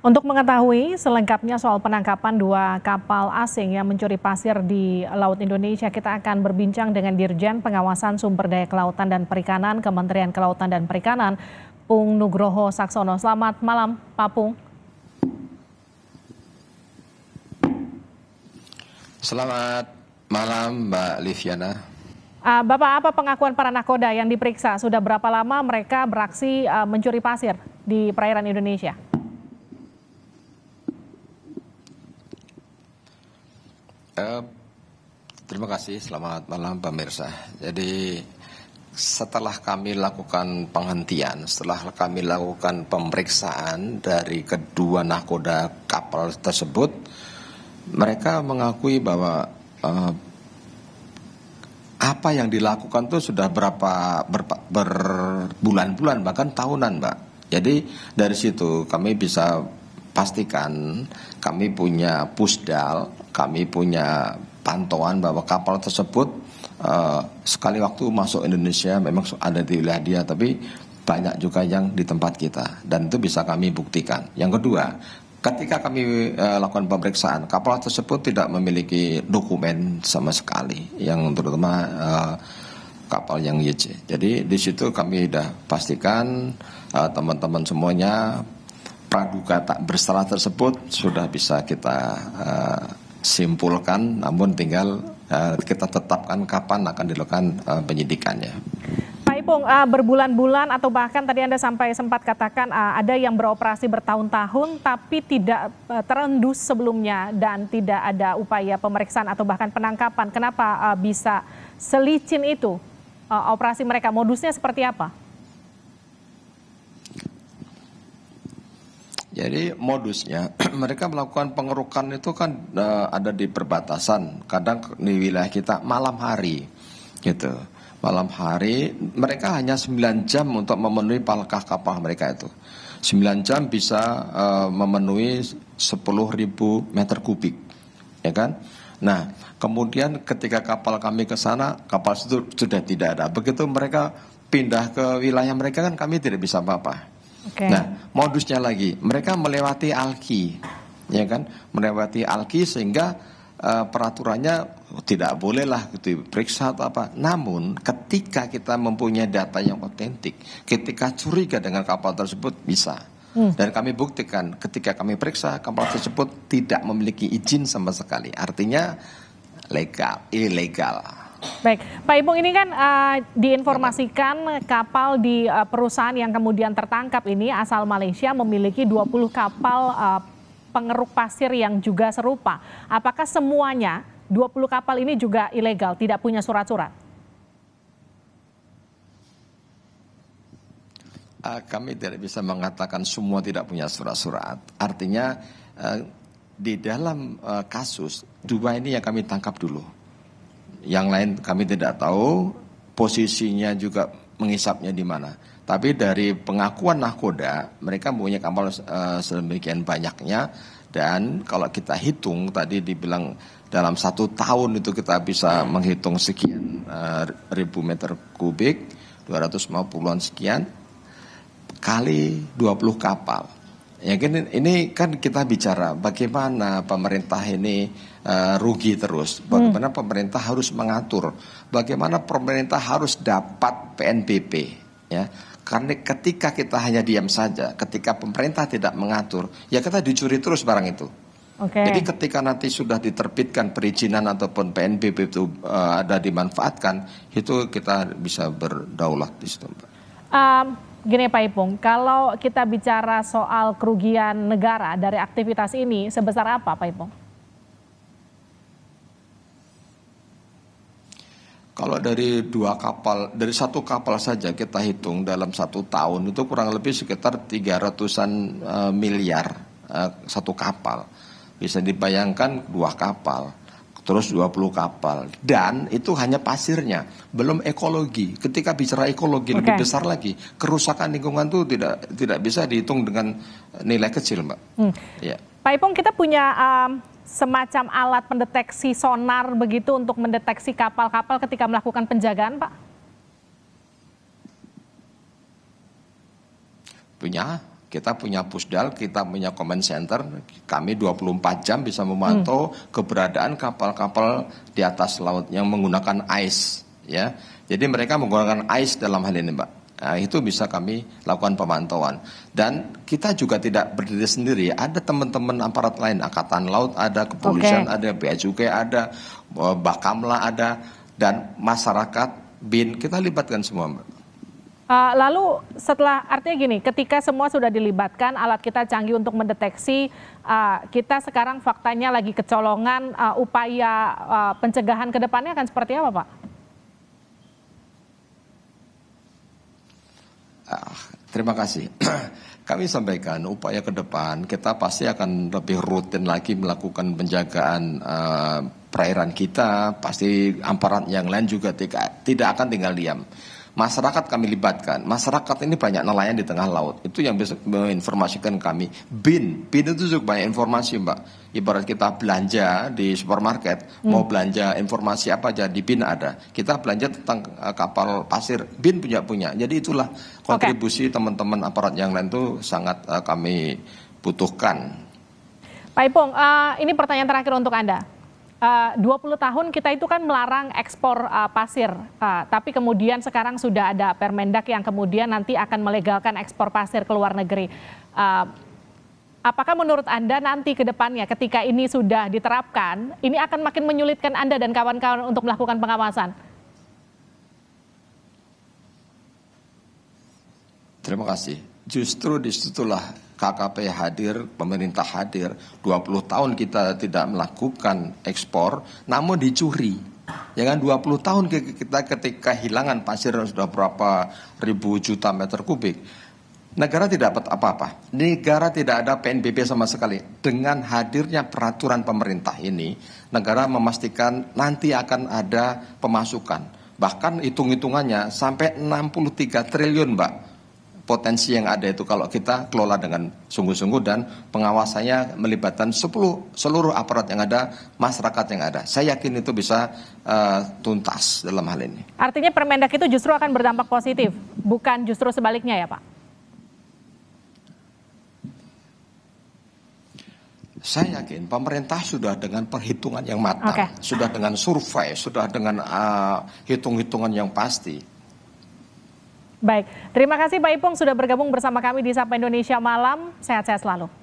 Untuk mengetahui selengkapnya soal penangkapan dua kapal asing yang mencuri pasir di Laut Indonesia, kita akan berbincang dengan Dirjen Pengawasan Sumber Daya Kelautan dan Perikanan Kementerian Kelautan dan Perikanan, Pung Nugroho Saksono. Selamat malam, Pak Pung. Selamat malam, Mbak Liviana. Uh, Bapak, apa pengakuan para nakoda yang diperiksa? Sudah berapa lama mereka beraksi uh, mencuri pasir di perairan Indonesia? terima kasih. Selamat malam pemirsa. Jadi setelah kami lakukan penghentian, setelah kami lakukan pemeriksaan dari kedua nahkoda kapal tersebut, mereka mengakui bahwa uh, apa yang dilakukan itu sudah berapa berbulan-bulan bahkan tahunan, Mbak. Jadi dari situ kami bisa pastikan kami punya pusdal, kami punya pantauan bahwa kapal tersebut uh, sekali waktu masuk Indonesia memang ada di wilayah dia, tapi banyak juga yang di tempat kita dan itu bisa kami buktikan. Yang kedua, ketika kami uh, lakukan pemeriksaan, kapal tersebut tidak memiliki dokumen sama sekali, yang terutama uh, kapal yang YC. Jadi di situ kami sudah pastikan teman-teman uh, teman -teman semuanya praduga tak bersalah tersebut sudah bisa kita uh, simpulkan namun tinggal uh, kita tetapkan kapan akan dilakukan uh, eh, penyidikannya. Pak Ipung, uh, berbulan-bulan atau bahkan tadi Anda sampai sempat katakan uh, ada yang beroperasi bertahun-tahun tapi tidak uh, terendus sebelumnya dan tidak ada upaya pemeriksaan atau bahkan penangkapan. Kenapa uh, bisa selicin itu uh, operasi mereka? Modusnya seperti apa? Jadi modusnya mereka melakukan pengerukan itu kan e, ada di perbatasan, kadang di wilayah kita malam hari, gitu. Malam hari mereka hanya 9 jam untuk memenuhi palkah kapal mereka itu. 9 jam bisa e, memenuhi 10.000 meter kubik, ya kan? Nah, kemudian ketika kapal kami ke sana, kapal itu sudah tidak ada. Begitu mereka pindah ke wilayah mereka kan kami tidak bisa apa-apa Okay. Nah, modusnya lagi, mereka melewati alki, ya kan? Melewati alki sehingga uh, peraturannya tidak bolehlah gitu periksa atau apa. Namun ketika kita mempunyai data yang otentik, ketika curiga dengan kapal tersebut bisa. Hmm. Dan kami buktikan ketika kami periksa kapal tersebut tidak memiliki izin sama sekali. Artinya legal, ilegal. Baik, Pak Ibu ini kan uh, diinformasikan kapal di uh, perusahaan yang kemudian tertangkap ini asal Malaysia memiliki 20 kapal uh, pengeruk pasir yang juga serupa. Apakah semuanya 20 kapal ini juga ilegal, tidak punya surat-surat? Uh, kami tidak bisa mengatakan semua tidak punya surat-surat. Artinya uh, di dalam uh, kasus dua ini yang kami tangkap dulu yang lain kami tidak tahu posisinya juga mengisapnya di mana. Tapi dari pengakuan nahkoda, mereka punya kapal uh, sedemikian banyaknya dan kalau kita hitung tadi dibilang dalam satu tahun itu kita bisa menghitung sekian uh, ribu meter kubik, 250-an sekian kali 20 kapal. Ya kan ini kan kita bicara bagaimana pemerintah ini uh, rugi terus, hmm. bagaimana hmm. pemerintah harus mengatur, bagaimana pemerintah harus dapat PNBP, ya. Karena ketika kita hanya diam saja, ketika pemerintah tidak mengatur, ya kita dicuri terus barang itu. Okay. Jadi ketika nanti sudah diterbitkan perizinan ataupun PNBP itu uh, ada dimanfaatkan, itu kita bisa berdaulat di situ. Um, Gini Pak Ipung, kalau kita bicara soal kerugian negara dari aktivitas ini sebesar apa Pak Ipung? Kalau dari dua kapal, dari satu kapal saja kita hitung dalam satu tahun itu kurang lebih sekitar 300-an eh, miliar eh, satu kapal. Bisa dibayangkan dua kapal terus 20 kapal. Dan itu hanya pasirnya, belum ekologi. Ketika bicara ekologi okay. lebih besar lagi, kerusakan lingkungan itu tidak tidak bisa dihitung dengan nilai kecil, Mbak. Hmm. Ya. Pak Ipung, kita punya um, semacam alat pendeteksi sonar begitu untuk mendeteksi kapal-kapal ketika melakukan penjagaan, Pak? Punya. Kita punya pusdal, kita punya command center, kami 24 jam bisa memantau hmm. keberadaan kapal-kapal di atas laut yang menggunakan ICE ya. Jadi mereka menggunakan ICE dalam hal ini, Mbak. Nah, itu bisa kami lakukan pemantauan. Dan kita juga tidak berdiri sendiri. Ada teman-teman aparat lain, angkatan laut ada, kepolisian okay. ada, bea cukai ada, eh, bakamla ada, dan masyarakat bin kita libatkan semua. Mbak. Uh, lalu setelah artinya gini, ketika semua sudah dilibatkan, alat kita canggih untuk mendeteksi uh, kita sekarang faktanya lagi kecolongan, uh, upaya uh, pencegahan ke depannya akan seperti apa, Pak? Uh, terima kasih. Kami sampaikan upaya ke depan kita pasti akan lebih rutin lagi melakukan penjagaan uh, perairan kita. Pasti amparan yang lain juga tidak akan tinggal diam. Masyarakat kami libatkan. Masyarakat ini banyak nelayan di tengah laut. Itu yang bisa menginformasikan kami. BIN, BIN itu juga banyak informasi, Mbak. Ibarat kita belanja di supermarket, hmm. mau belanja informasi apa aja di BIN ada. Kita belanja tentang eh, kapal pasir, BIN punya punya. Jadi itulah kontribusi teman teman-teman aparat yang lain itu sangat eh, kami butuhkan. Pak Ipung, uh, ini pertanyaan terakhir untuk Anda. Eh, dua 20 tahun kita itu kan melarang ekspor eh, pasir, eh, tapi kemudian sekarang sudah ada Permendak yang kemudian nanti akan melegalkan ekspor pasir ke luar negeri. apakah menurut Anda nanti ke depannya ketika ini sudah diterapkan, ini akan makin menyulitkan Anda dan kawan-kawan untuk melakukan pengawasan? Terima kasih. Justru disitulah KKP hadir, pemerintah hadir. 20 tahun kita tidak melakukan ekspor, namun dicuri. Ya kan 20 tahun kita ketika hilangan pasir sudah berapa ribu juta meter kubik. Negara tidak dapat apa-apa. Negara tidak ada PNBP sama sekali. Dengan hadirnya peraturan pemerintah ini, negara memastikan nanti akan ada pemasukan. Bahkan hitung-hitungannya sampai 63 triliun, Mbak potensi yang ada itu kalau kita kelola dengan sungguh-sungguh dan pengawasannya melibatkan 10 seluruh aparat yang ada, masyarakat yang ada. Saya yakin itu bisa uh, tuntas dalam hal ini. Artinya Permendak itu justru akan berdampak positif, bukan justru sebaliknya ya, Pak? Saya yakin pemerintah sudah dengan perhitungan yang matang, okay. sudah dengan survei, sudah dengan uh, hitung-hitungan yang pasti Baik, terima kasih Pak Ipung sudah bergabung bersama kami di Sapa Indonesia Malam. Sehat-sehat selalu.